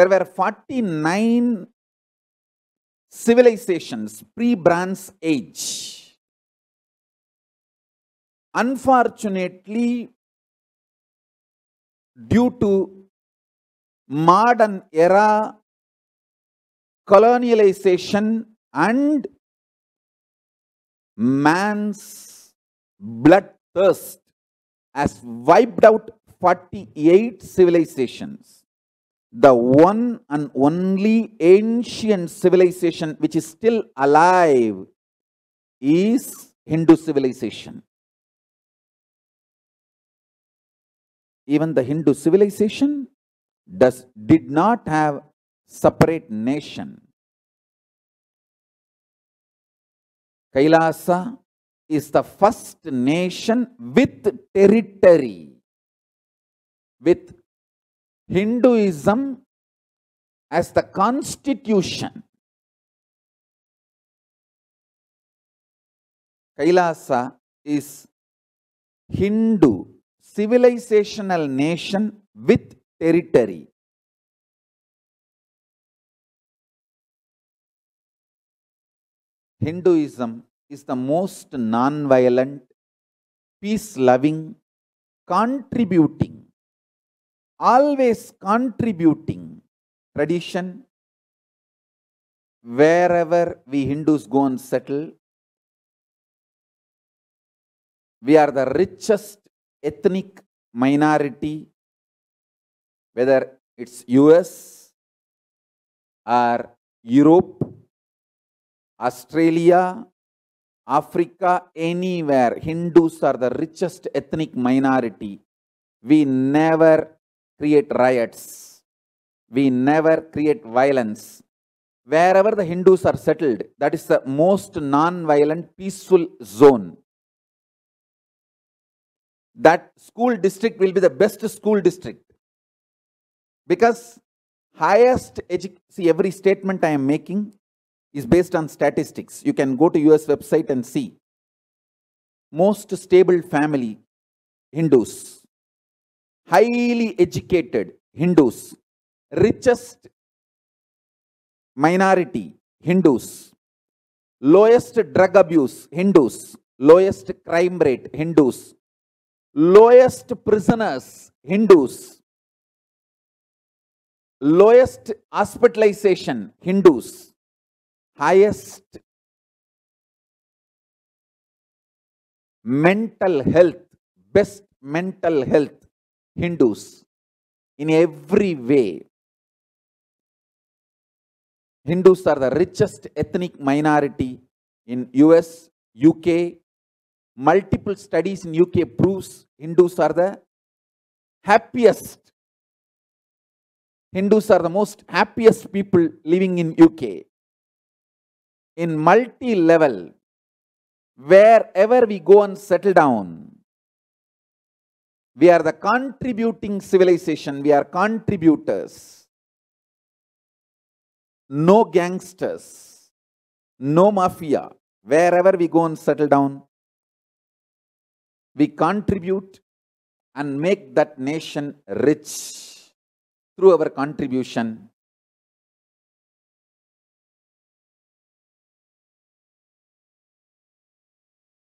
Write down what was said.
there were 49 civilizations pre-bronze age. Unfortunately, due to modern era colonialization and man's bloodthirst has wiped out 48 civilizations the one and only ancient civilization which is still alive is Hindu civilization. Even the Hindu civilization does, did not have separate nation. Kailasa is the first nation with territory, with Hinduism as the constitution. Kailasa is Hindu civilizational nation with territory. Hinduism is the most non-violent, peace-loving, contributing always contributing tradition wherever we Hindus go and settle. We are the richest ethnic minority, whether it's US or Europe, Australia, Africa, anywhere. Hindus are the richest ethnic minority. We never create riots. We never create violence. Wherever the Hindus are settled, that is the most non-violent, peaceful zone. That school district will be the best school district. Because highest see every statement I am making is based on statistics. You can go to US website and see. Most stable family, Hindus, highly educated Hindus, richest minority Hindus, lowest drug abuse Hindus, lowest crime rate Hindus, lowest prisoners Hindus, lowest hospitalization Hindus, highest mental health, best mental health Hindus in every way. Hindus are the richest ethnic minority in US, UK. Multiple studies in UK proves Hindus are the happiest. Hindus are the most happiest people living in UK. In multi-level, wherever we go and settle down, we are the contributing civilization. We are contributors. No gangsters. No mafia. Wherever we go and settle down, we contribute and make that nation rich through our contribution